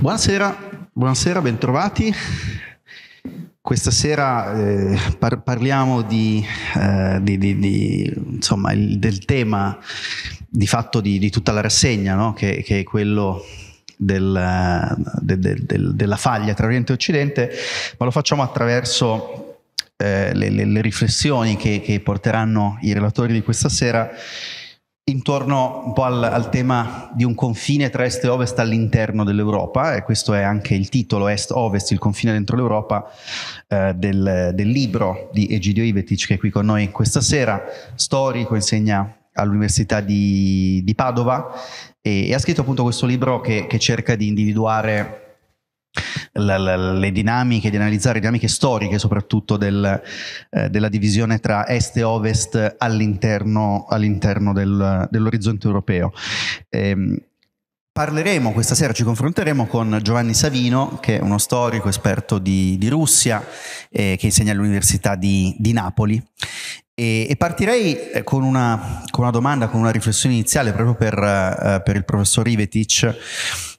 Buonasera, buonasera, bentrovati. Questa sera eh, par- parliamo di, eh, di, di, di insomma, il, del tema di fatto di, tutta la rassegna, no? che, che, è quello del, de, de, de, della faglia tra Oriente e Occidente, ma lo facciamo attraverso eh, le, le, le, riflessioni che, che, porteranno i relatori di questa sera intorno un po' al, al, tema di un confine tra est e ovest all'interno dell'Europa, e questo è anche il titolo Est-Ovest, il confine dentro l'Europa, eh, del, del, libro di Egidio Ivetic che è qui con noi questa sera, storico, insegna all'Università di, di Padova e, e, ha scritto appunto questo libro che, che cerca di individuare la, la, le dinamiche, di analizzare le dinamiche storiche soprattutto del, eh, della divisione tra est e ovest all'interno, all'interno del, dell'orizzonte europeo. Eh, parleremo questa sera, ci confronteremo con Giovanni Savino, che è uno storico esperto di, di Russia, eh, che insegna all'Università di, di Napoli. E, e partirei eh, con una, con una, domanda, con una riflessione iniziale proprio per, eh, per il professor Ivetic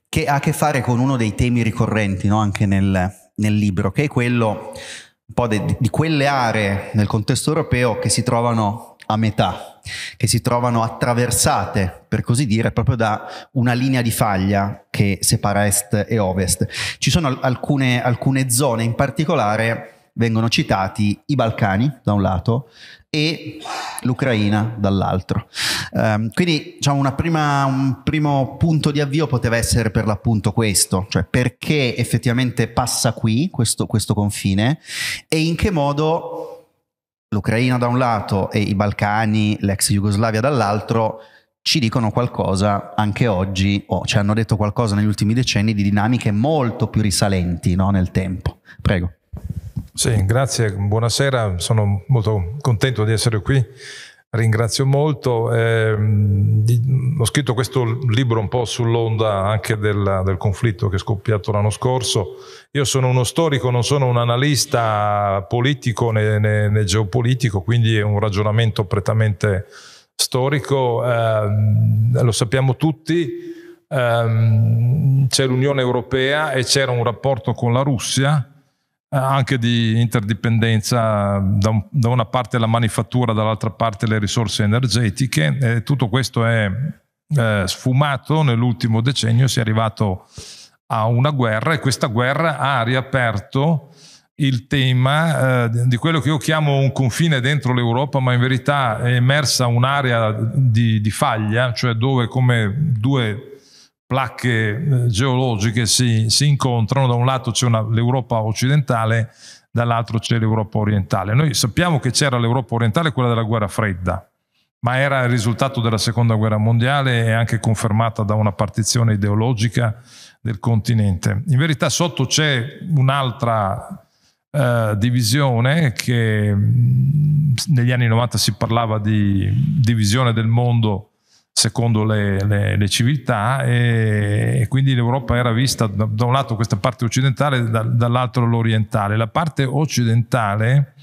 che ha a che fare con uno dei temi ricorrenti no? anche nel, nel, libro, che è quello un po' de, di quelle aree nel contesto europeo che si trovano a metà, che si trovano attraversate, per così dire, proprio da una linea di faglia che separa est e ovest. Ci sono alcune, alcune zone in particolare vengono citati i Balcani da un lato, e l'Ucraina dall'altro. Um, quindi diciamo, prima, un primo punto di avvio poteva essere per l'appunto questo, cioè perché effettivamente passa qui questo, questo confine e in che modo l'Ucraina da un lato e i Balcani, l'ex Jugoslavia dall'altro, ci dicono qualcosa anche oggi, o ci hanno detto qualcosa negli ultimi decenni di dinamiche molto più risalenti no, nel tempo. Prego. Sì, grazie, buonasera, sono molto contento di essere qui, ringrazio molto. Eh, ho scritto questo libro un po' sull'onda anche del, del conflitto che è scoppiato l'anno scorso. Io sono uno storico, non sono un analista politico né, né, né geopolitico, quindi è un ragionamento prettamente storico, eh, lo sappiamo tutti. Eh, c'è l'Unione Europea e c'era un rapporto con la Russia eh, anche di interdipendenza da, un, da una parte la manifattura, dall'altra parte le risorse energetiche. E tutto questo è eh, sfumato nell'ultimo decennio, si è arrivato a una guerra e questa guerra ha riaperto il tema eh, di quello che io chiamo un confine dentro l'Europa, ma in verità è emersa un'area di, di faglia, cioè dove come due placche eh, geologiche si, si incontrano, da un lato c'è l'Europa occidentale, dall'altro c'è l'Europa orientale. Noi sappiamo che c'era l'Europa orientale, quella della guerra fredda, ma era il risultato della seconda guerra mondiale e anche confermata da una partizione ideologica del continente. In verità sotto c'è un'altra eh, divisione che mm, negli anni 90 si parlava di divisione del mondo secondo le, le, le civiltà e, e, quindi l'Europa era vista da, da, un lato questa parte occidentale da, dall'altro l'orientale. La parte occidentale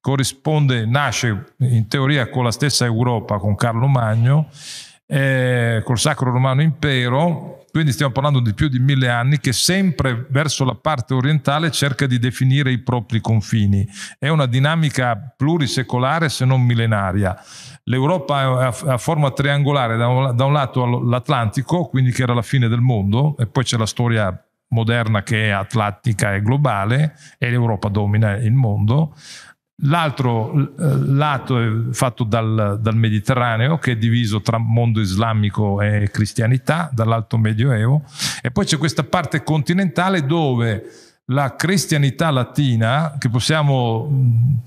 corrisponde, nasce in teoria con la stessa Europa, con Carlo Magno, eh, col Sacro Romano Impero, quindi stiamo parlando di più di mille anni, che sempre verso la parte orientale cerca di definire i propri confini. È una dinamica plurisecolare se non millenaria l'Europa a, forma triangolare, da un, lato l'Atlantico, quindi che era la fine del mondo, e poi c'è la storia moderna che è atlantica e globale, e l'Europa domina il mondo. L'altro eh, lato è fatto dal, dal, Mediterraneo, che è diviso tra mondo islamico e cristianità, dall'alto medioevo, e poi c'è questa parte continentale dove la cristianità latina, che possiamo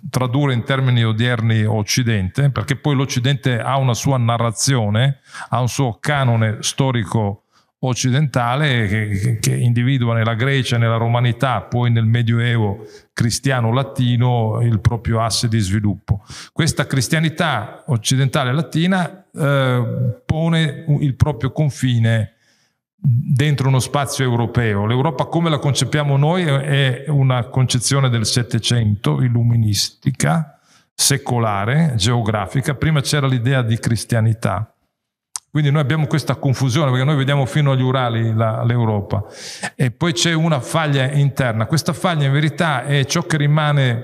tradurre in termini odierni occidente, perché poi l'Occidente ha una sua narrazione, ha un suo canone storico occidentale che, che individua nella Grecia, nella Romanità, poi nel Medioevo cristiano-latino il proprio asse di sviluppo. Questa cristianità occidentale-latina eh, pone il proprio confine dentro uno spazio europeo. L'Europa come la concepiamo noi è una concezione del Settecento, illuministica, secolare, geografica. Prima c'era l'idea di cristianità. Quindi noi abbiamo questa confusione perché noi vediamo fino agli Urali la, l'Europa e poi c'è una faglia interna. Questa faglia in verità è ciò che rimane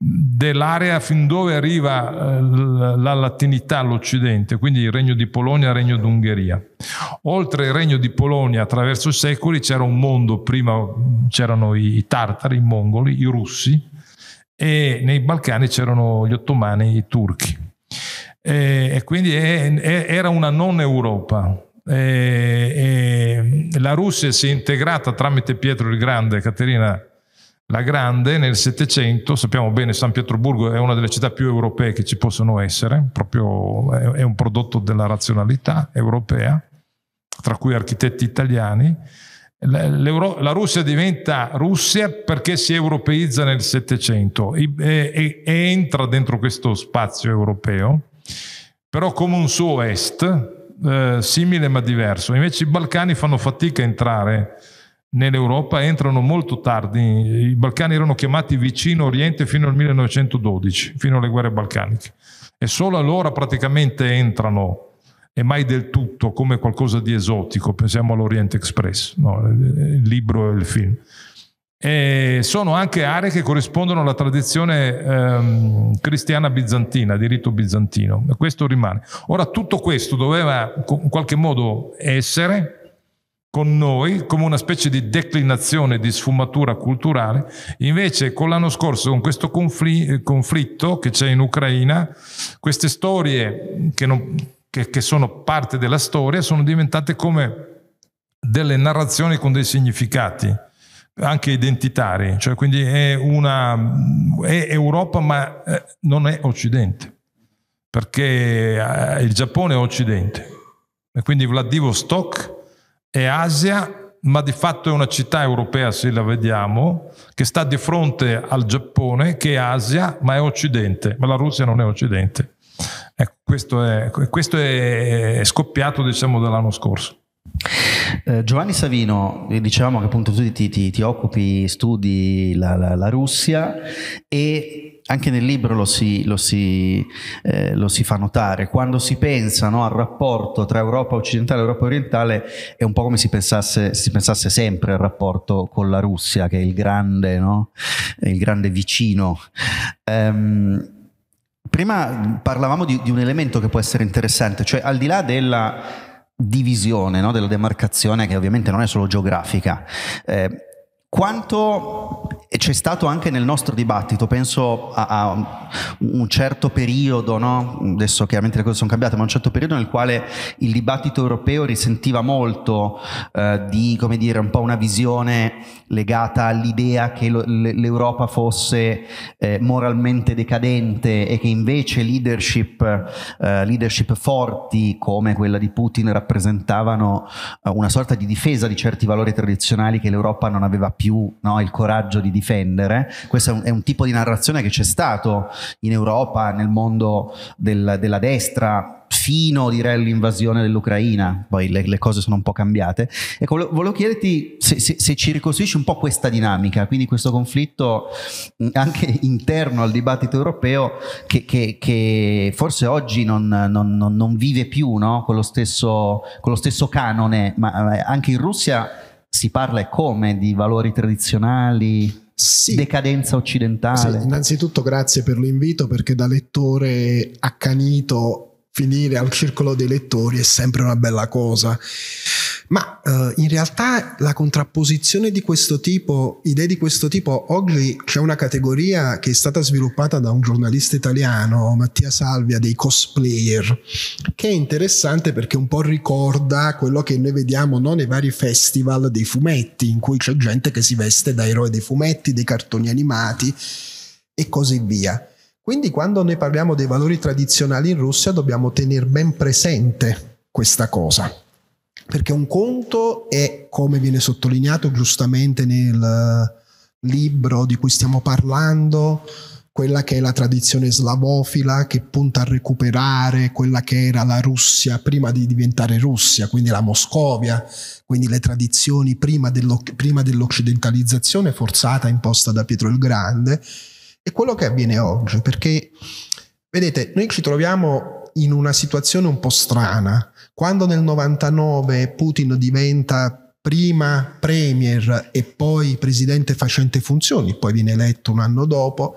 dell'area fin dove arriva eh, la latinità all'Occidente, quindi il Regno di Polonia e il Regno d'Ungheria. Oltre il Regno di Polonia, attraverso i secoli, c'era un mondo, prima c'erano i tartari, i mongoli, i russi e nei Balcani c'erano gli ottomani, i turchi. E, e quindi è, è, era una non Europa, eh, eh, la Russia si è integrata tramite Pietro il Grande, Caterina la grande nel Settecento, sappiamo bene San Pietroburgo è una delle città più europee che ci possono essere, proprio è un prodotto della razionalità europea, tra cui architetti italiani. la Russia diventa Russia perché si europeizza nel Settecento e, e, e entra dentro questo spazio europeo, però come un suo est, eh, simile ma diverso. Invece i Balcani fanno fatica a entrare nell'Europa entrano molto tardi. I Balcani erano chiamati vicino Oriente fino al 1912, fino alle guerre balcaniche. E solo allora praticamente entrano, e mai del tutto, come qualcosa di esotico. Pensiamo all'Oriente Express, no? il libro e il film. E sono anche aree che corrispondono alla tradizione ehm, cristiana bizantina, diritto rito bizantino. Questo rimane. Ora, tutto questo doveva in qualche modo essere, con noi come una specie di declinazione di sfumatura culturale, invece con l'anno scorso, con questo confl- conflitto che c'è in Ucraina, queste storie che, non, che, che sono parte della storia sono diventate come delle narrazioni con dei significati anche identitari, cioè quindi è, una, è Europa ma eh, non è Occidente, perché eh, il Giappone è Occidente. E quindi Vladivostok è Asia, ma di fatto è una città europea, se la vediamo, che sta di fronte al Giappone, che è Asia, ma è Occidente, ma la Russia non è Occidente. Ecco, questo, è, questo è scoppiato diciamo, dall'anno scorso. Eh, Giovanni Savino, dicevamo che appunto tu ti, ti, ti occupi, studi la, la, la Russia e anche nel libro lo si, lo si, eh, lo si fa notare, quando si pensa no, al rapporto tra Europa occidentale e Europa orientale è un po' come se si, si pensasse, sempre al rapporto con la Russia, che è il grande, no? il grande vicino. Um, prima parlavamo di, di un elemento che può essere interessante, cioè al di là della divisione, no, della demarcazione che ovviamente non è solo geografica. Eh, quanto c'è stato anche nel nostro dibattito, penso a, a un certo periodo, no? adesso chiaramente le cose sono cambiate, ma un certo periodo nel quale il dibattito europeo risentiva molto eh, di, come dire, un po' una visione legata all'idea che lo, l'Europa fosse eh, moralmente decadente e che invece leadership, eh, leadership, forti come quella di Putin rappresentavano eh, una sorta di difesa di certi valori tradizionali che l'Europa non aveva più no, il coraggio di difendere. Questo è un, è un, tipo di narrazione che c'è stato in Europa, nel mondo del, della destra, fino direi all'invasione dell'Ucraina, poi le, le, cose sono un po' cambiate. Ecco, volevo chiederti se, se, se, ci ricostruisci un po' questa dinamica, quindi questo conflitto anche interno al dibattito europeo che, che, che forse oggi non, non, non vive più no? con, lo stesso, con, lo stesso, canone, ma anche in Russia si parla e come di valori tradizionali, sì. decadenza occidentale. Sì, innanzitutto grazie per l'invito perché da lettore accanito finire al circolo dei lettori è sempre una bella cosa ma eh, in realtà la contrapposizione di questo tipo, idee di questo tipo, oggi c'è una categoria che è stata sviluppata da un giornalista italiano, Mattia Salvia, dei cosplayer, che è interessante perché un po' ricorda quello che noi vediamo no, nei vari festival dei fumetti, in cui c'è gente che si veste da eroe dei fumetti, dei cartoni animati e così via. Quindi quando noi parliamo dei valori tradizionali in Russia dobbiamo tenere ben presente questa cosa. Perché un conto è, come viene sottolineato giustamente nel eh, libro di cui stiamo parlando, quella che è la tradizione slavofila che punta a recuperare quella che era la Russia prima di diventare Russia, quindi la Moscovia, quindi le tradizioni prima, dell'oc- prima dell'occidentalizzazione forzata imposta da Pietro il Grande, e quello che avviene oggi, perché vedete, noi ci troviamo in una situazione un po' strana, quando nel 99 Putin diventa prima premier e poi presidente facente funzioni, poi viene eletto un anno dopo,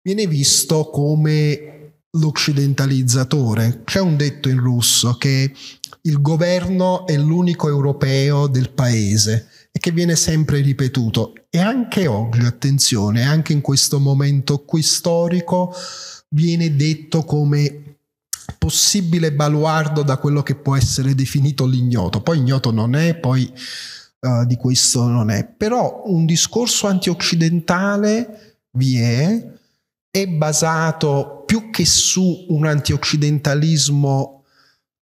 viene visto come l'occidentalizzatore. C'è un detto in russo che il governo è l'unico europeo del paese e che viene sempre ripetuto. E anche oggi, attenzione, anche in questo momento qui storico, viene detto come possibile baluardo da quello che può essere definito l'ignoto. Poi ignoto non è, poi uh, di questo non è. Però un discorso antioccidentale vi è, è basato più che su un antioccidentalismo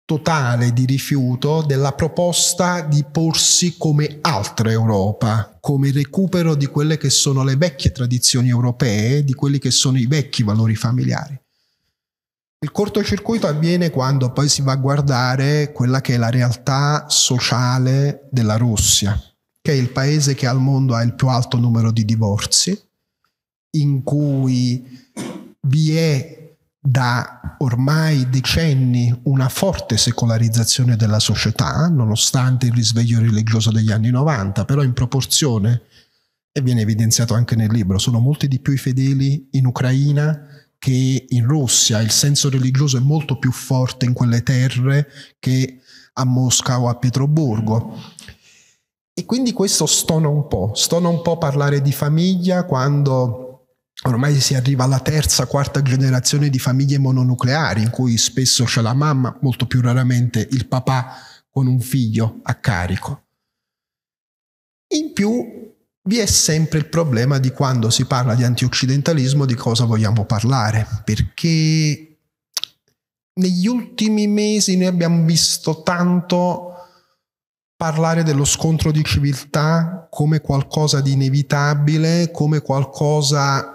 totale di rifiuto della proposta di porsi come altra Europa, come recupero di quelle che sono le vecchie tradizioni europee, di quelli che sono i vecchi valori familiari. Il cortocircuito avviene quando poi si va a guardare quella che è la realtà sociale della Russia, che è il paese che al mondo ha il più alto numero di divorzi, in cui vi è da ormai decenni una forte secolarizzazione della società, nonostante il risveglio religioso degli anni 90, però in proporzione, e viene evidenziato anche nel libro, sono molti di più i fedeli in Ucraina che in Russia il senso religioso è molto più forte in quelle terre che a Mosca o a Pietroburgo. E quindi questo stona un po', stona un po' parlare di famiglia quando ormai si arriva alla terza, quarta generazione di famiglie mononucleari, in cui spesso c'è la mamma, molto più raramente il papà con un figlio a carico. In più vi è sempre il problema di quando si parla di antioccidentalismo di cosa vogliamo parlare, perché negli ultimi mesi noi abbiamo visto tanto parlare dello scontro di civiltà come qualcosa di inevitabile, come qualcosa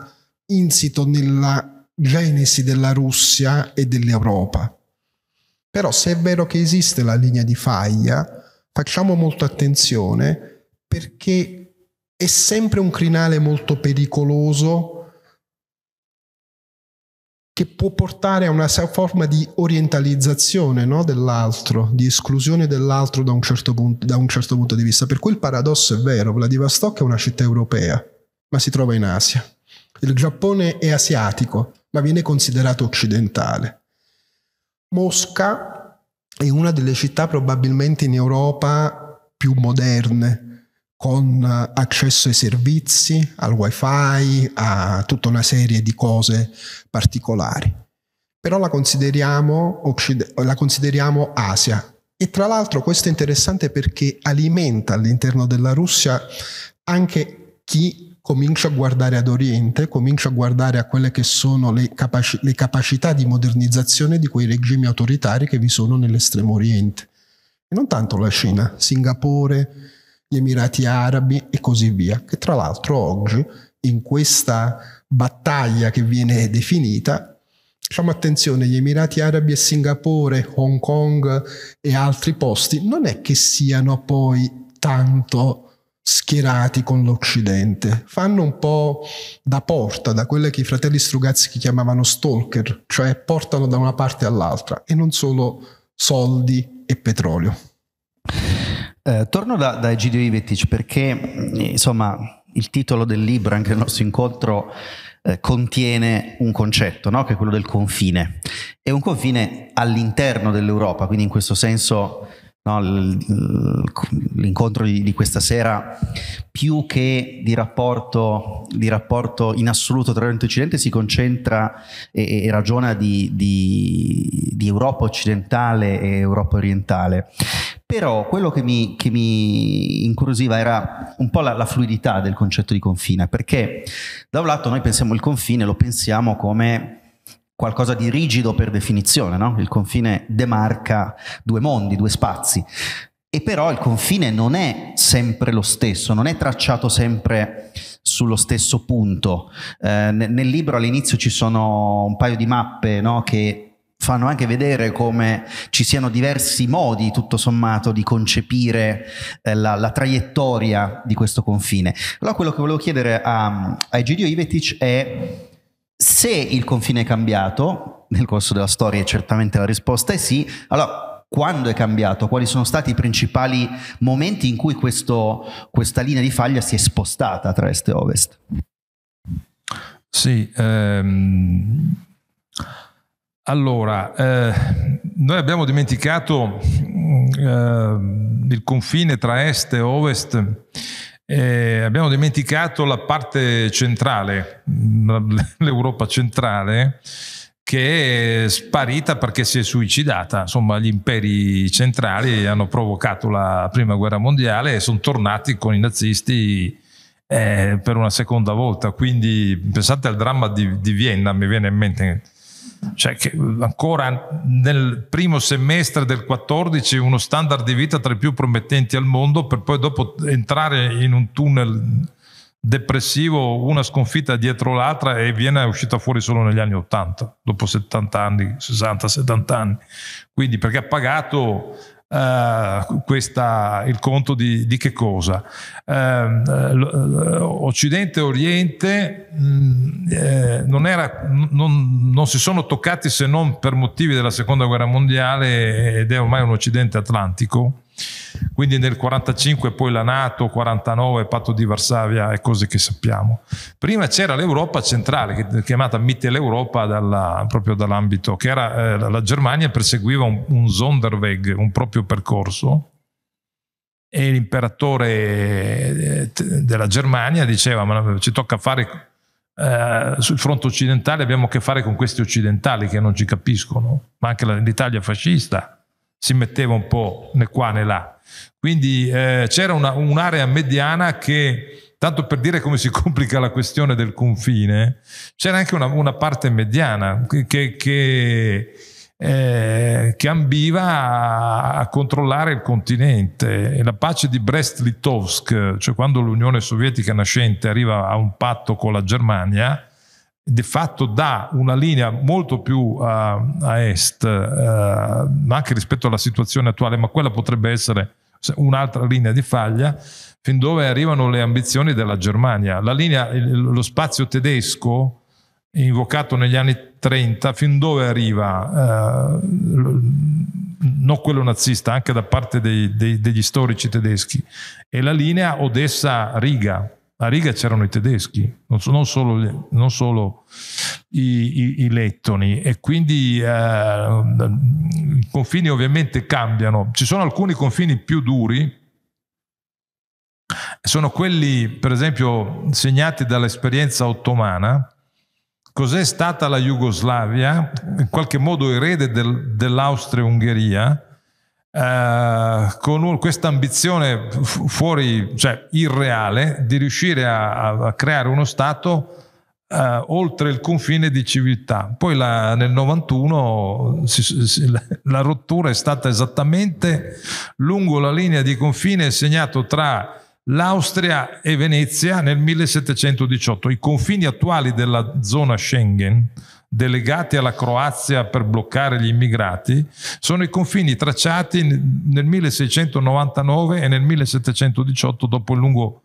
insito nella genesi della Russia e dell'Europa. Però se è vero che esiste la linea di faglia, facciamo molta attenzione perché è sempre un crinale molto pericoloso che può portare a una forma di orientalizzazione no? dell'altro, di esclusione dell'altro da certo da un, certo punto, di vista. Per cui il paradosso è vero, Vladivostok è una città europea, ma si trova in Asia. Il Giappone è asiatico, ma viene considerato occidentale. Mosca è una delle città probabilmente in Europa più moderne, con eh, accesso ai servizi, al wifi, a tutta una serie di cose particolari. Però la consideriamo, la consideriamo Asia. E tra l'altro questo è interessante perché alimenta all'interno della Russia anche chi comincia a guardare ad Oriente, comincia a guardare a quelle che sono le, capaci- le capacità di modernizzazione di quei regimi autoritari che vi sono nell'estremo Oriente. E non tanto la Cina, Singapore, gli Emirati Arabi e così via, che tra l'altro oggi in questa battaglia che viene definita, diciamo attenzione, gli Emirati Arabi e Singapore, Hong Kong e altri posti non è che siano poi tanto schierati con l'Occidente, fanno un po' da porta, da quelle che i fratelli Strugazzi chiamavano stalker, cioè portano da una parte all'altra e non solo soldi e petrolio. Eh, torno da, da Egidio Ivetic perché mm, insomma il titolo del libro, anche il nostro incontro, eh, contiene un concetto, no? che è quello del confine. È un confine all'interno dell'Europa, quindi in questo senso No, l'incontro di, questa sera, più che di rapporto, di rapporto in assoluto tra Oriente e Occidente, si concentra e, e ragiona di, di, di, Europa occidentale e Europa orientale. Però quello che mi, che mi incuriosiva era un po' la, la, fluidità del concetto di confine, perché da un lato noi pensiamo il confine, lo pensiamo come qualcosa di rigido per definizione, no? il confine demarca due mondi, due spazi. E però il confine non è sempre lo stesso, non è tracciato sempre sullo stesso punto. Eh, nel libro all'inizio ci sono un paio di mappe no, che fanno anche vedere come ci siano diversi modi, tutto sommato, di concepire eh, la, la, traiettoria di questo confine. Allora quello che volevo chiedere a, a Egidio Ivetic è se il confine è cambiato, nel corso della storia certamente la risposta è sì, allora quando è cambiato, quali sono stati i principali momenti in cui questo, questa linea di faglia si è spostata tra est e ovest? Sì, ehm, allora, eh, noi abbiamo dimenticato eh, il confine tra est e ovest eh, abbiamo dimenticato la parte centrale, mm, l'Europa centrale, che è sparita perché si è suicidata. Insomma, gli imperi centrali hanno provocato la prima guerra mondiale e sono tornati con i nazisti eh, per una seconda volta. Quindi pensate al dramma di, di Vienna, mi viene in mente cioè che ancora nel primo semestre del 14 uno standard di vita tra i più promettenti al mondo per poi dopo entrare in un tunnel depressivo una sconfitta dietro l'altra e viene uscita fuori solo negli anni 80 dopo 70 anni 60 70 anni quindi perché ha pagato uh, questa, il conto di, di che cosa. Uh, Occidente e Oriente mh, mm, eh, non, era, non, non, si sono toccati se non per motivi della seconda guerra mondiale ed è ormai un Occidente atlantico quindi nel 1945 poi la Nato, 49 patto di Varsavia e cose che sappiamo. Prima c'era l'Europa centrale, chiamata Mitteleuropa dalla, proprio dall'ambito, che era eh, la Germania perseguiva un, un Sonderweg, un proprio percorso, e l'imperatore eh, della Germania diceva ma ci tocca fare eh, sul fronte occidentale abbiamo a che fare con questi occidentali che non ci capiscono ma anche l'Italia fascista si metteva un po' né qua né là. Quindi eh, c'era una, un'area mediana che, tanto per dire come si complica la questione del confine, c'era anche una, una parte mediana che, che, eh, che ambiva a, a, controllare il continente. E la pace di Brest-Litovsk, cioè quando l'Unione Sovietica nascente arriva a un patto con la Germania, di fatto dà una linea molto più a, eh, a est, eh, anche rispetto alla situazione attuale, ma quella potrebbe essere un'altra linea di faglia, fin dove arrivano le ambizioni della Germania. Linea, lo spazio tedesco invocato negli anni 30, fin dove arriva, eh, non quello nazista, anche da parte dei, dei, degli storici tedeschi, e la linea Odessa-Riga a riga c'erano i tedeschi, non, so, non solo, non solo i, i, i, lettoni e quindi eh, i confini ovviamente cambiano. Ci sono alcuni confini più duri, sono quelli per esempio segnati dall'esperienza ottomana. Cos'è stata la Jugoslavia, in qualche modo erede del, dell'Austria-Ungheria, Uh, con questa ambizione fuori, cioè irreale, di riuscire a, a creare uno Stato uh, oltre il confine di civiltà. Poi la, nel 91 si, si, la, rottura è stata esattamente lungo la linea di confine segnato tra l'Austria e Venezia nel 1718. I confini attuali della zona Schengen delegati alla Croazia per bloccare gli immigrati sono i confini tracciati nel 1699 e nel 1718 dopo, lungo,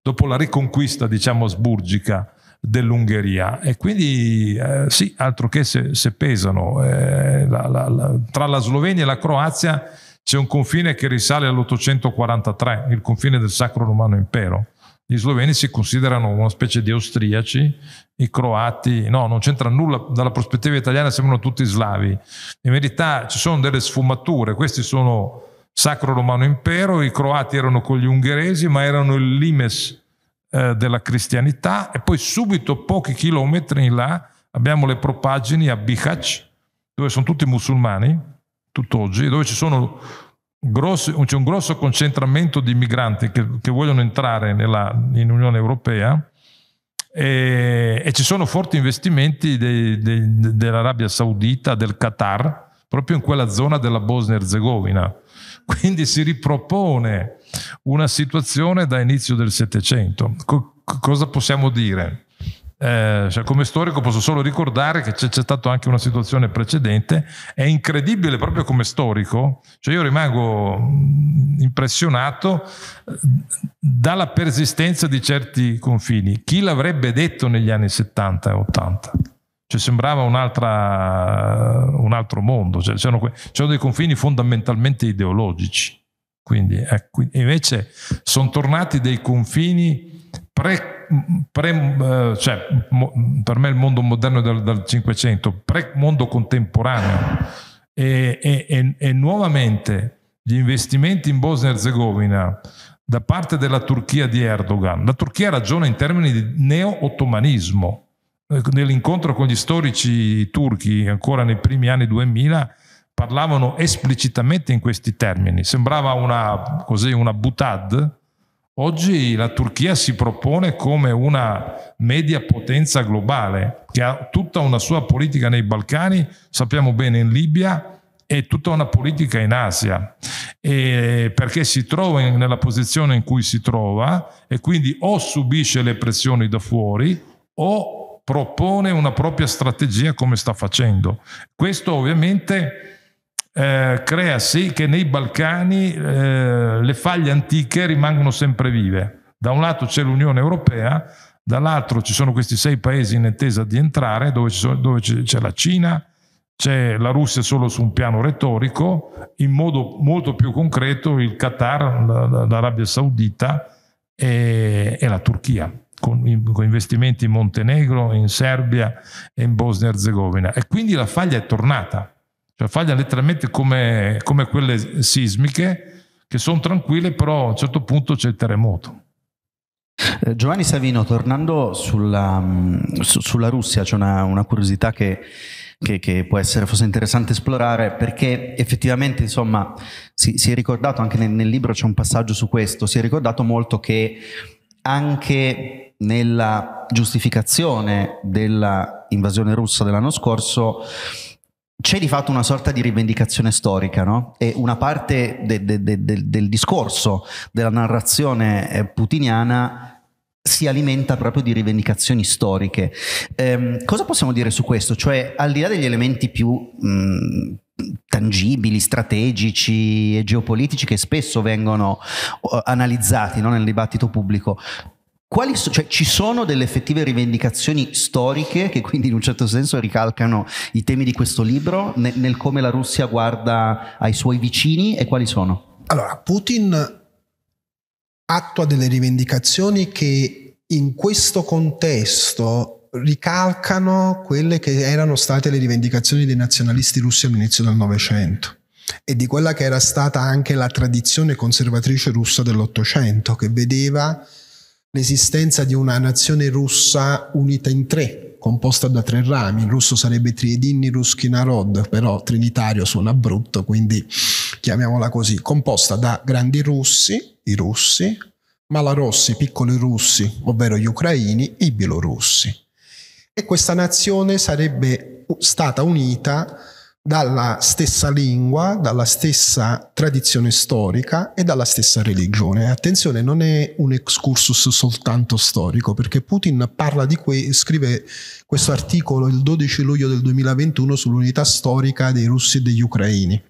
dopo la riconquista, diciamo, sburgica dell'Ungheria e quindi eh, sì, altro che se, se pesano. Eh, la, la, la, tra la Slovenia e la Croazia c'è un confine che risale all'843, il confine del Sacro Romano Impero gli sloveni si considerano una specie di austriaci, i croati, no, non c'entra nulla, dalla prospettiva italiana sembrano tutti slavi. In verità ci sono delle sfumature, questi sono Sacro Romano Impero, i croati erano con gli ungheresi, ma erano il limes eh, della cristianità e poi subito pochi chilometri in là abbiamo le propaggini a Bihać, dove sono tutti musulmani, tutt'oggi, dove ci sono grosso, c'è un grosso concentramento di migranti che, che vogliono entrare nella, in Unione Europea e, e, ci sono forti investimenti de, de, de, dell'Arabia Saudita, del Qatar, proprio in quella zona della Bosnia-Herzegovina. Quindi si ripropone una situazione da inizio del Settecento. cosa possiamo dire? eh, cioè, come storico posso solo ricordare che c'è, c'è stata anche una situazione precedente, è incredibile proprio come storico, cioè io rimango mm, impressionato eh, dalla persistenza di certi confini, chi l'avrebbe detto negli anni 70 e 80? Cioè sembrava un altro mondo, cioè c'erano, c'erano dei confini fondamentalmente ideologici, quindi, eh, invece sono tornati dei confini pre pre, eh, cioè, per me il mondo moderno è dal, Cinquecento, pre-mondo contemporaneo e, e, e, e nuovamente gli investimenti in Bosnia e Herzegovina da parte della Turchia di Erdogan. La Turchia ragiona in termini di neo-ottomanismo. Eh, nell'incontro con gli storici turchi, ancora nei primi anni 2000, parlavano esplicitamente in questi termini. Sembrava una, così, una butad, Oggi la Turchia si propone come una media potenza globale che ha tutta una sua politica nei Balcani, sappiamo bene in Libia e tutta una politica in Asia, e perché si trova nella posizione in cui si trova e quindi o subisce le pressioni da fuori o propone una propria strategia come sta facendo. Questo ovviamente eh, crea sì che nei Balcani eh, le faglie antiche rimangono sempre vive. Da un lato c'è l'Unione Europea, dall'altro ci sono questi sei paesi in attesa di entrare, dove, sono, dove c'è la Cina, c'è la Russia solo su un piano retorico, in modo molto più concreto il Qatar, l'Arabia Saudita e, e la Turchia. Con, con, investimenti in Montenegro, in Serbia e in Bosnia-Herzegovina. E quindi la faglia è tornata. Cioè faglia letteralmente come, come quelle sismiche che sono tranquille, però a un certo punto c'è il terremoto. Eh, Giovanni Savino, tornando sulla, mm, su, sulla Russia, c'è una, una curiosità che, che, che, può essere forse interessante esplorare, perché effettivamente, insomma, si, si è ricordato, anche nel, nel, libro c'è un passaggio su questo, si è ricordato molto che anche nella giustificazione dell'invasione russa dell'anno scorso c'è di fatto una sorta di rivendicazione storica, no? E una parte de, de, de, del discorso, della narrazione eh, putiniana si alimenta proprio di rivendicazioni storiche. Eh, cosa possiamo dire su questo? Cioè, al di là degli elementi più mh, mm, tangibili, strategici e geopolitici che spesso vengono analizzati no, nel dibattito pubblico quali so- cioè, ci sono delle effettive rivendicazioni storiche che quindi in un certo senso ricalcano i temi di questo libro nel, nel come la Russia guarda ai suoi vicini e quali sono? Allora, Putin attua delle rivendicazioni che in questo contesto ricalcano quelle che erano state le rivendicazioni dei nazionalisti russi all'inizio del Novecento e di quella che era stata anche la tradizione conservatrice russa dell'Ottocento che vedeva l'esistenza di una nazione russa unita in tre, composta da tre rami. Il russo sarebbe Triedinni Ruski Narod, però trinitario suona brutto, quindi chiamiamola così, composta da grandi russi, i russi, malarossi, piccoli russi, ovvero gli ucraini, i bielorussi. E questa nazione sarebbe stata unita dalla stessa lingua, dalla stessa tradizione storica e dalla stessa religione. Attenzione, non è un excursus soltanto storico, perché Putin parla di que- scrive questo articolo il 12 luglio del 2021 sull'unità storica dei russi e degli ucraini.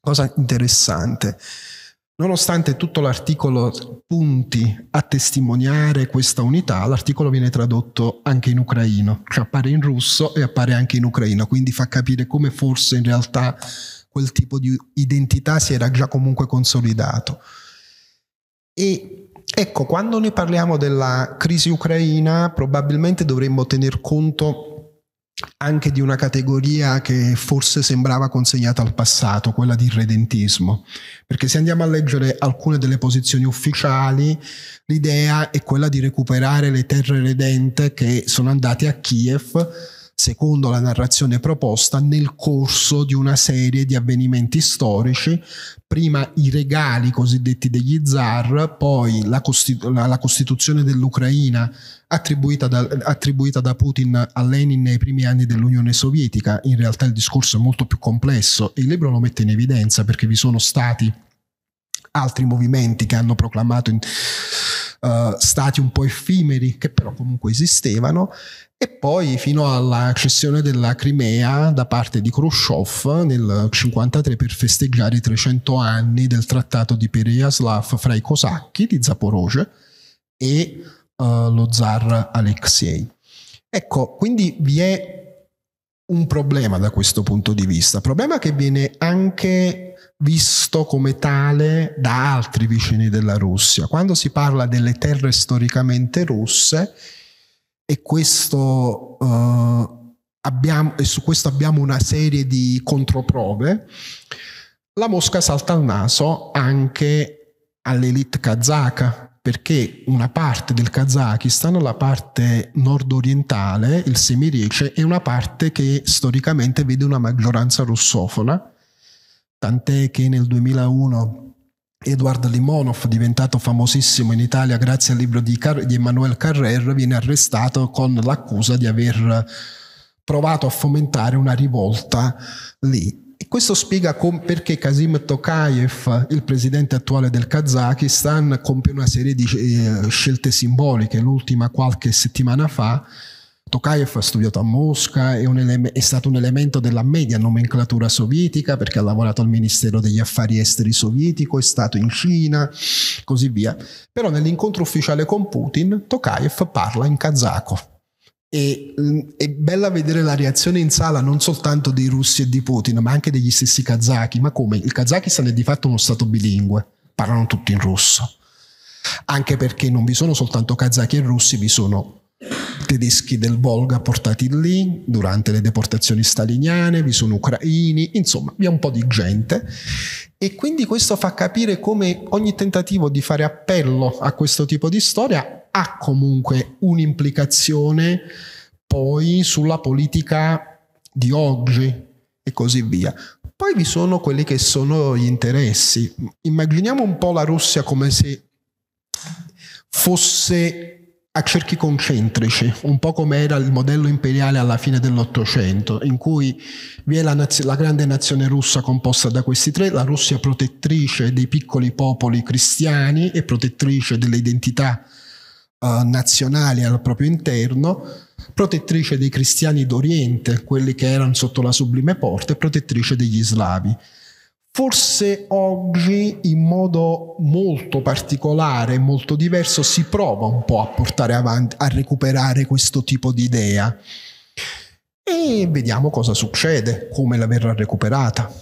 Cosa interessante Nonostante tutto l'articolo punti a testimoniare questa unità, l'articolo viene tradotto anche in ucraino, cioè appare in russo e appare anche in ucraino, quindi fa capire come forse in realtà quel tipo di identità si era già comunque consolidato. E ecco, quando noi parliamo della crisi ucraina, probabilmente dovremmo tener conto anche di una categoria che forse sembrava consegnata al passato, quella di redentismo. Perché se andiamo a leggere alcune delle posizioni ufficiali, l'idea è quella di recuperare le terre redente che sono andate a Kiev, secondo la narrazione proposta, nel corso di una serie di avvenimenti storici, prima i regali cosiddetti degli zar, poi la, Costitu- la, la costituzione dell'Ucraina attribuita da, attribuita da, Putin a Lenin nei primi anni dell'Unione Sovietica. In realtà il discorso è molto più complesso e il libro lo mette in evidenza perché vi sono stati altri movimenti che hanno proclamato in, uh, stati un po' effimeri che però comunque esistevano e poi fino alla cessione della Crimea da parte di Khrushchev nel 1953 per festeggiare i 300 anni del trattato di Pereyaslav fra i cosacchi di Zaporozhye e eh, lo zar Alexei. Ecco, quindi vi è un problema da questo punto di vista, problema che viene anche visto come tale da altri vicini della Russia. Quando si parla delle terre storicamente russe, e, questo, eh, abbiamo, e su questo abbiamo una serie di controprove, la Mosca salta al naso anche all'elite kazaka, perché una parte del Kazakistan, la parte nord-orientale, il Semirice, è una parte che storicamente vede una maggioranza russofona, tant'è che nel 2001 Eduard Limonov, diventato famosissimo in Italia grazie al libro di, Car- di Emmanuel Carrer, viene arrestato con l'accusa di aver provato a fomentare una rivolta lì. E questo spiega com- perché Kazim Tokayev, il presidente attuale del Kazakistan, compie una serie di eh, scelte simboliche, l'ultima qualche settimana fa. Tokayev ha studiato a Mosca, è, ele- è, stato un elemento della media nomenclatura sovietica perché ha lavorato al Ministero degli Affari Esteri sovietico, è stato in Cina, così via. Però nell'incontro ufficiale con Putin, Tokayev parla in kazako e mm, è bella vedere la reazione in sala non soltanto dei russi e di Putin, ma anche degli stessi kazaki. Ma come? Il Kazakistan è di fatto uno stato bilingue, parlano tutti in russo. Anche perché non vi sono soltanto kazaki e russi, vi sono tedeschi del Volga portati lì durante le deportazioni staliniane, vi sono ucraini, insomma, vi è un po' di gente. E quindi questo fa capire come ogni tentativo di fare appello a questo tipo di storia ha comunque un'implicazione poi sulla politica di oggi e così via. Poi vi sono quelli che sono gli interessi. Immaginiamo un po' la Russia come se fosse a cerchi concentrici, un po' come era il modello imperiale alla fine dell'Ottocento, in cui vi è la, naz- la, grande nazione russa composta da questi tre, la Russia protettrice dei piccoli popoli cristiani e protettrice delle identità eh, nazionali al proprio interno, protettrice dei cristiani d'Oriente, quelli che erano sotto la sublime porta, e protettrice degli slavi. Forse oggi in modo molto particolare, molto diverso, si prova un po' a portare avanti, a recuperare questo tipo di idea e vediamo cosa succede, come la verrà recuperata.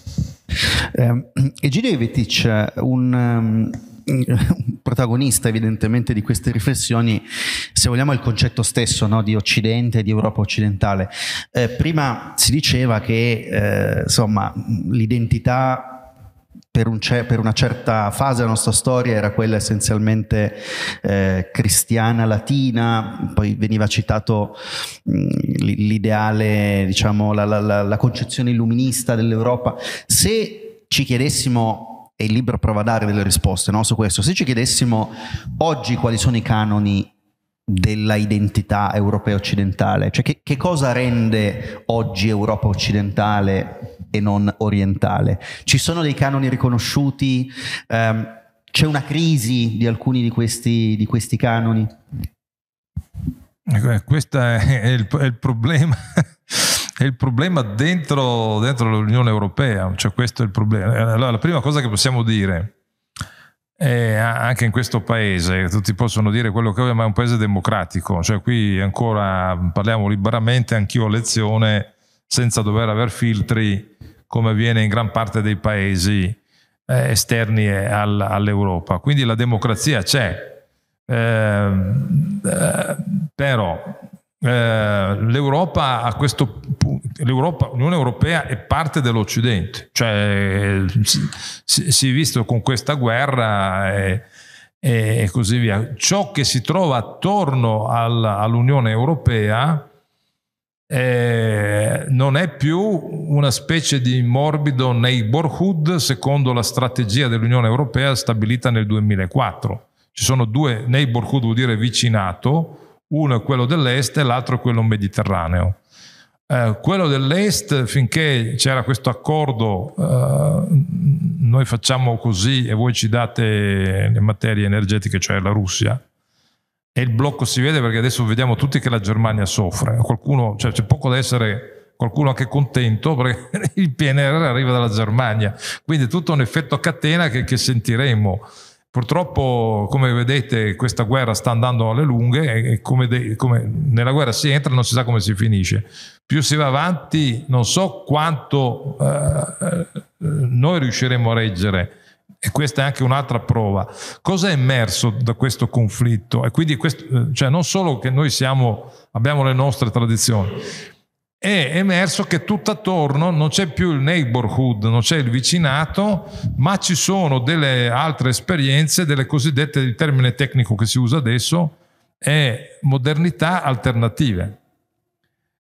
Eh, Egidio Ivetic, un, ehm, un protagonista evidentemente di queste riflessioni, se vogliamo, il concetto stesso no, di Occidente e di Europa occidentale. Eh, prima si diceva che eh, insomma, l'identità per, un per, una certa fase della nostra storia era quella essenzialmente eh, cristiana latina, poi veniva citato mh, mm, l'ideale, diciamo, la, la, la concezione illuminista dell'Europa. Se ci chiedessimo e il libro prova a dare delle risposte no? su questo. Se ci chiedessimo oggi quali sono i canoni della identità europea occidentale, cioè che, che, cosa rende oggi Europa occidentale e non orientale? Ci sono dei canoni riconosciuti? Ehm, c'è una crisi di alcuni di questi, di questi canoni? Ecco, eh, questo è il, è il problema è il problema dentro, dentro l'Unione Europea, cioè questo è il problema. Eh, allora, la prima cosa che possiamo dire eh, anche in questo paese, tutti possono dire quello che vogliono, ma è un paese democratico, cioè qui ancora parliamo liberamente, anch'io a lezione, senza dover avere filtri, come avviene in gran parte dei paesi eh, esterni al, all'Europa. Quindi la democrazia c'è, ehm, eh, però eh, l'Europa a questo punto, l'Unione Europea è parte dell'Occidente, cioè si è visto con questa guerra e, e così via. Ciò che si trova attorno alla, all'Unione Europea eh, non è più una specie di morbido neighborhood secondo la strategia dell'Unione Europea stabilita nel 2004. Ci sono due neighborhood, vuol dire vicinato, uno è quello dell'est e l'altro è quello mediterraneo. Eh, quello dell'est, finché c'era questo accordo, eh, noi facciamo così e voi ci date le materie energetiche, cioè la Russia, e il blocco si vede perché adesso vediamo tutti che la Germania soffre, qualcuno, cioè, c'è poco da essere qualcuno anche contento perché il PNR arriva dalla Germania, quindi è tutto un effetto a catena che, che sentiremo. Purtroppo, come vedete, questa guerra sta andando alle lunghe e come, de- come nella guerra si entra non si sa come si finisce. Più si va avanti, non so quanto eh, eh noi riusciremo a reggere. E questa è anche un'altra prova. Cosa è emerso da questo conflitto? E quindi questo, eh, cioè non solo che noi siamo, abbiamo le nostre tradizioni, è emerso che tutt'attorno non c'è più il neighborhood, non c'è il vicinato, ma ci sono delle altre esperienze, delle cosiddette, il termine tecnico che si usa adesso è modernità alternative.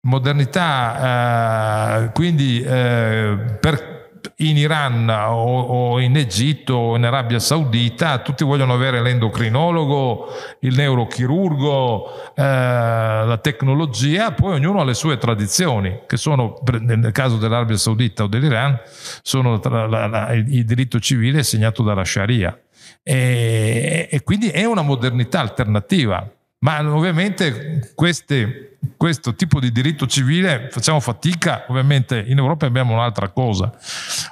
Modernità, eh, quindi eh, per in Iran o, o, in Egitto o in Arabia Saudita tutti vogliono avere l'endocrinologo, il neurochirurgo, eh, la tecnologia, poi ognuno ha le sue tradizioni, che sono nel caso dell'Arabia Saudita o dell'Iran, sono la, la, la, il diritto civile segnato dalla Sharia. E, e quindi è una modernità alternativa ma ovviamente queste, questo tipo di diritto civile facciamo fatica, ovviamente in Europa abbiamo un'altra cosa.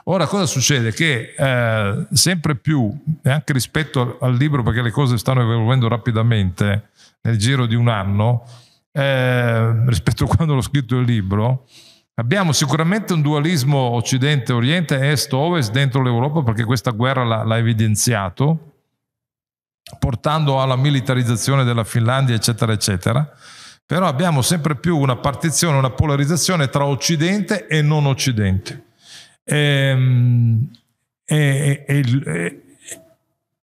Ora cosa succede? Che eh, sempre più, e anche rispetto al libro, perché le cose stanno evolvendo rapidamente nel giro di un anno, eh, rispetto a quando l'ho scritto il libro, Abbiamo sicuramente un dualismo occidente-oriente, est-ovest dentro l'Europa perché questa guerra l'ha, l'ha evidenziato portando alla militarizzazione della Finlandia, eccetera, eccetera. Però abbiamo sempre più una partizione, una polarizzazione tra Occidente e non Occidente. Ehm, e, e, e,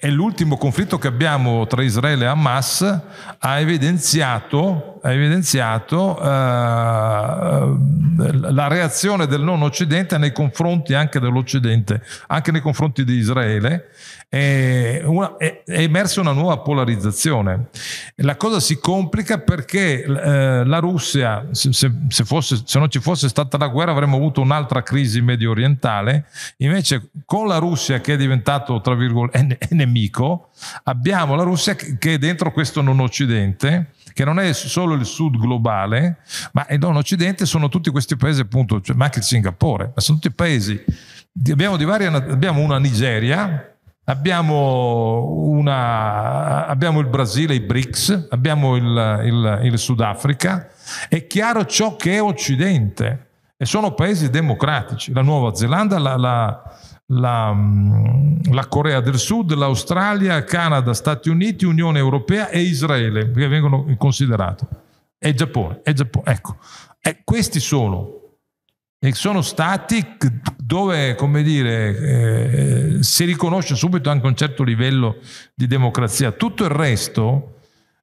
e l'ultimo conflitto che abbiamo tra Israele e Hamas ha evidenziato ha evidenziato eh, la reazione del non Occidente nei confronti anche dell'Occidente, anche nei confronti di Israele, è, una, è, è emersa una nuova polarizzazione. La cosa si complica perché eh, la Russia, se, se, fosse, se, non ci fosse stata la guerra, avremmo avuto un'altra crisi medio orientale, invece con la Russia che è diventato, tra virgolette, nemico, abbiamo la Russia che è dentro questo non Occidente che non è solo il sud globale, ma è da un occidente, sono tutti questi paesi, appunto, cioè, ma anche il Singapore, ma sono tutti paesi. Abbiamo, varie, abbiamo una Nigeria, abbiamo, una, abbiamo, il Brasile, i BRICS, abbiamo il, il, il Sudafrica. È chiaro ciò che è occidente e sono paesi democratici. La Nuova Zelanda, la, la la, mm, la, Corea del Sud, l'Australia, Canada, Stati Uniti, Unione Europea e Israele, che vengono considerati, e Giappone, e Giappone, ecco. E questi sono, e sono stati dove, come dire, eh, si riconosce subito anche un certo livello di democrazia. Tutto il resto,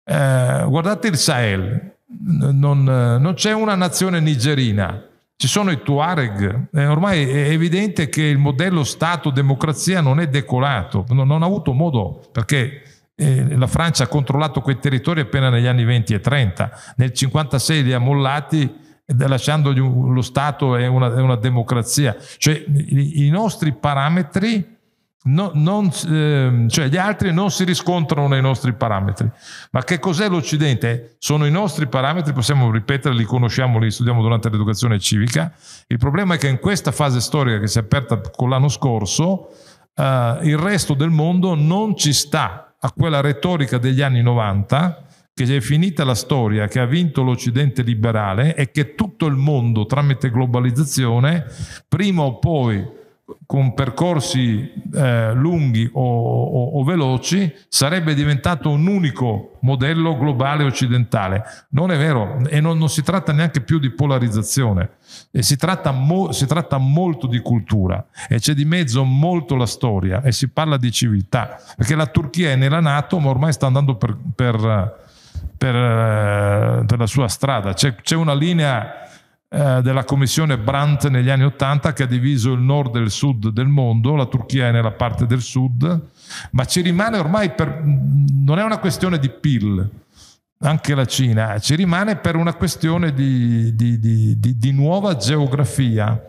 eh, guardate il Sahel, non, non c'è una nazione nigerina, ci sono i Tuareg, eh, ormai è evidente che il modello Stato-democrazia non è decolato, non, non ha avuto modo perché eh, la Francia ha controllato quei territori appena negli anni 20 e 30, nel 1956 li ha mollati eh, lasciandogli lo Stato e una, una, democrazia. Cioè i, i nostri parametri No, non, ehm, cioè gli altri non si riscontrano nei nostri parametri. Ma che cos'è l'Occidente? Sono i nostri parametri, possiamo ripetere, li conosciamo, li studiamo durante l'educazione civica. Il problema è che in questa fase storica che si è aperta con l'anno scorso, eh, il resto del mondo non ci sta a quella retorica degli anni 90 che è finita la storia, che ha vinto l'Occidente liberale e che tutto il mondo tramite globalizzazione prima o poi con percorsi eh, lunghi o, o, o, veloci sarebbe diventato un unico modello globale occidentale. Non è vero e non, non si tratta neanche più di polarizzazione, si tratta, mo, si tratta molto di cultura e c'è di mezzo molto la storia e si parla di civiltà, perché la Turchia è nella Nato ma ormai sta andando per, per, per, eh, per la sua strada, c'è, c'è una linea eh, della commissione Brandt negli anni 80 che ha diviso il nord e il sud del mondo, la Turchia è nella parte del sud, ma ci rimane ormai per, non è una questione di PIL, anche la Cina, eh, ci rimane per una questione di, di, di, di nuova geografia.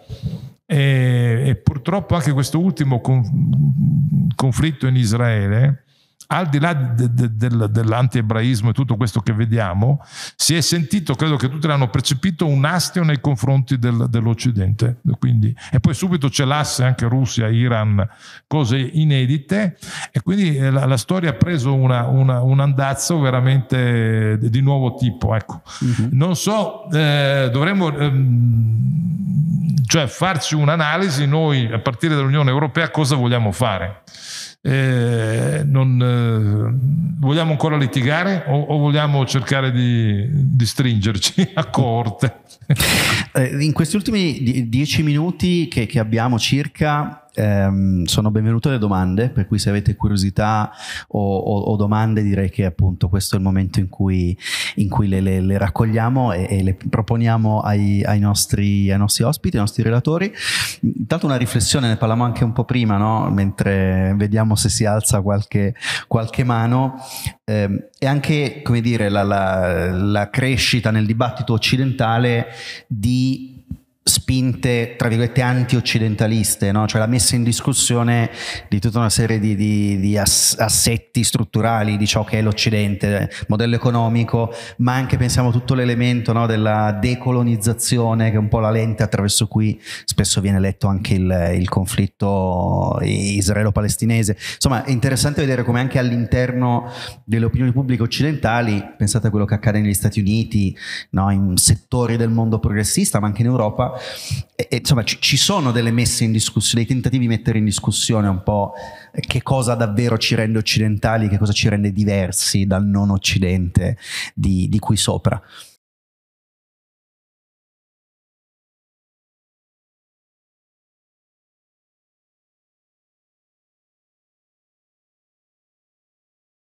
E, e, purtroppo anche questo ultimo conflitto in Israele al di là de, de, de, dell'anti-ebraismo e tutto questo che vediamo, si è sentito, credo che tutti l'hanno percepito, un astio nei confronti del, dell'Occidente. Quindi, e poi subito c'è l'asse anche Russia, Iran, cose inedite, e quindi eh, la, la storia ha preso una, una, un andazzo veramente di nuovo tipo. Ecco. Uh-huh. Non so, eh, dovremmo... Ehm, cioè farci un'analisi noi a partire dall'Unione Europea cosa vogliamo fare eh, non, eh, vogliamo ancora litigare o, o vogliamo cercare di, di, stringerci a corte? Eh, in questi ultimi dieci minuti che, che abbiamo circa, ehm, sono benvenute le domande, per cui se avete curiosità o, o, o, domande direi che appunto questo è il momento in cui, in cui le, le, le, raccogliamo e, e le proponiamo ai, ai, nostri, ai, nostri, ospiti, ai nostri relatori. Intanto una riflessione, ne parlavamo anche un po' prima, no? mentre vediamo se si alza qualche, qualche mano. Eh, e anche, come dire, la, la, la crescita nel dibattito occidentale di spinte, tra virgolette, anti-occidentaliste, no? cioè la messa in discussione di tutta una serie di, di, di assetti strutturali di ciò che è l'Occidente, modello economico, ma anche pensiamo tutto l'elemento no, della decolonizzazione, che è un po' la lente attraverso cui spesso viene letto anche il, il conflitto israelo-palestinese. Insomma, è interessante vedere come anche all'interno delle opinioni pubbliche occidentali, pensate a quello che accade negli Stati Uniti, no, in settori del mondo progressista, ma anche in Europa, e, e, insomma ci, ci, sono delle messe in discussione, dei tentativi di mettere in discussione un po' che cosa davvero ci rende occidentali, che cosa ci rende diversi dal non occidente di, di qui sopra.